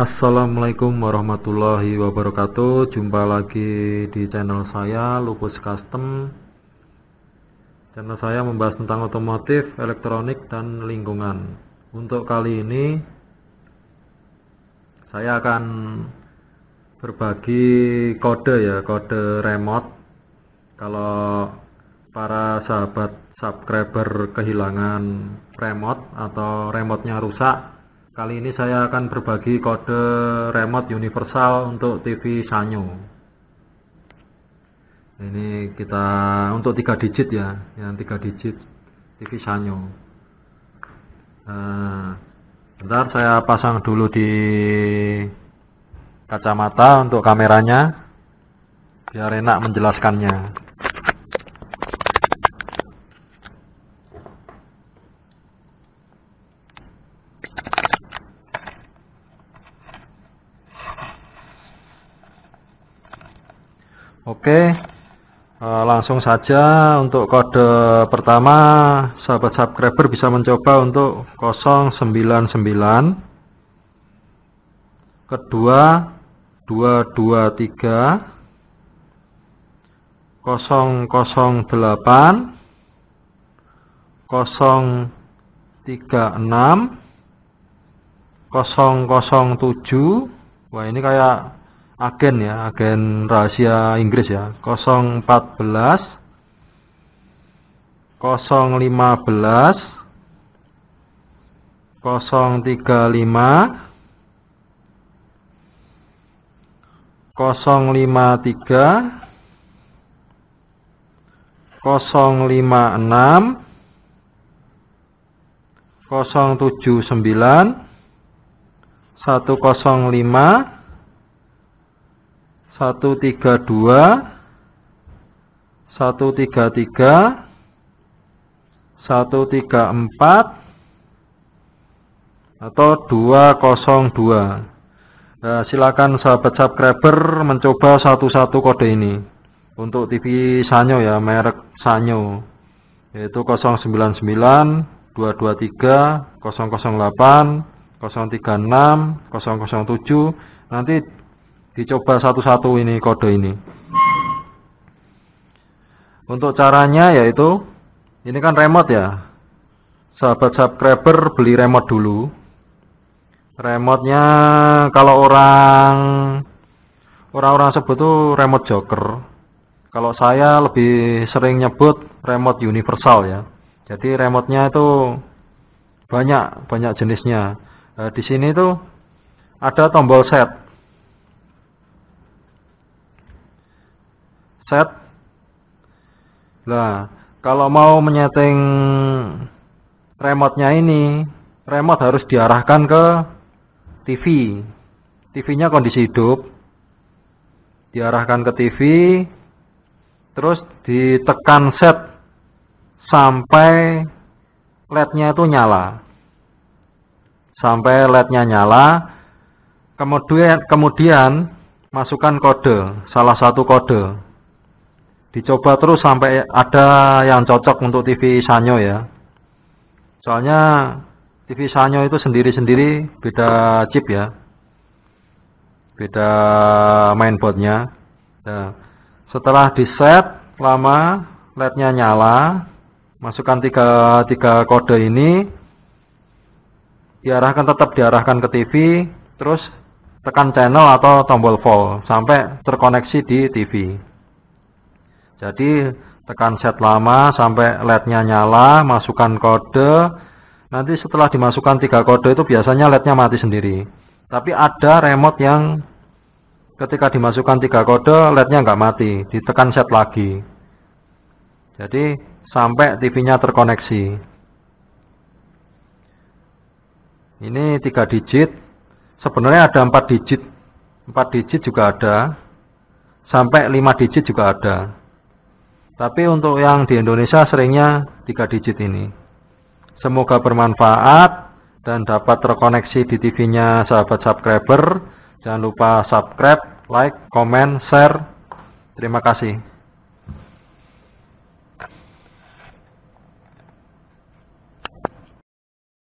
Assalamualaikum warahmatullahi wabarakatuh Jumpa lagi di channel saya Lupus Custom Channel saya membahas tentang otomotif, elektronik, dan lingkungan Untuk kali ini Saya akan berbagi kode ya, kode remote Kalau para sahabat subscriber kehilangan remote atau remote-nya rusak Kali ini saya akan berbagi kode remote universal untuk TV Sanyo. Ini kita untuk tiga digit ya, yang tiga digit TV Sanyo. Nah, bentar saya pasang dulu di kacamata untuk kameranya biar enak menjelaskannya. Oke, eh, langsung saja untuk kode pertama sahabat subscriber bisa mencoba untuk 099 kedua 223 008 036 007 wah ini kayak agen ya agen rahasia Inggris ya 014 015 035 053 056 079 105 132 133 134 atau 202 nah, silakan sahabat subscriber mencoba satu-satu kode ini untuk TV Sanyo ya merek Sanyo yaitu 099 223 008 036 007 nanti dicoba satu-satu ini kode ini untuk caranya yaitu ini kan remote ya sahabat subscriber beli remote dulu remote-nya kalau orang orang-orang sebut tuh remote joker kalau saya lebih sering nyebut remote universal ya jadi remote-nya itu banyak banyak jenisnya nah, di sini tuh ada tombol set set nah kalau mau menyeting remote-nya ini remote harus diarahkan ke TV TV-nya kondisi hidup diarahkan ke TV terus ditekan set sampai LED-nya itu nyala sampai LED-nya nyala kemudian kemudian masukkan kode salah satu kode dicoba terus sampai ada yang cocok untuk TV Sanyo ya soalnya TV Sanyo itu sendiri-sendiri beda chip ya beda mainboardnya ya. setelah di set lama LED-nya nyala masukkan tiga, tiga kode ini diarahkan tetap diarahkan ke TV terus tekan channel atau tombol volt sampai terkoneksi di TV jadi tekan set lama sampai LED-nya nyala, masukkan kode. Nanti setelah dimasukkan tiga kode itu biasanya LED-nya mati sendiri. Tapi ada remote yang ketika dimasukkan tiga kode LED-nya nggak mati, ditekan set lagi. Jadi sampai TV-nya terkoneksi. Ini tiga digit. Sebenarnya ada empat digit. empat digit juga ada. Sampai lima digit juga ada. Tapi untuk yang di Indonesia seringnya 3 digit ini. Semoga bermanfaat dan dapat terkoneksi di TV-nya sahabat subscriber. Jangan lupa subscribe, like, komen, share. Terima kasih.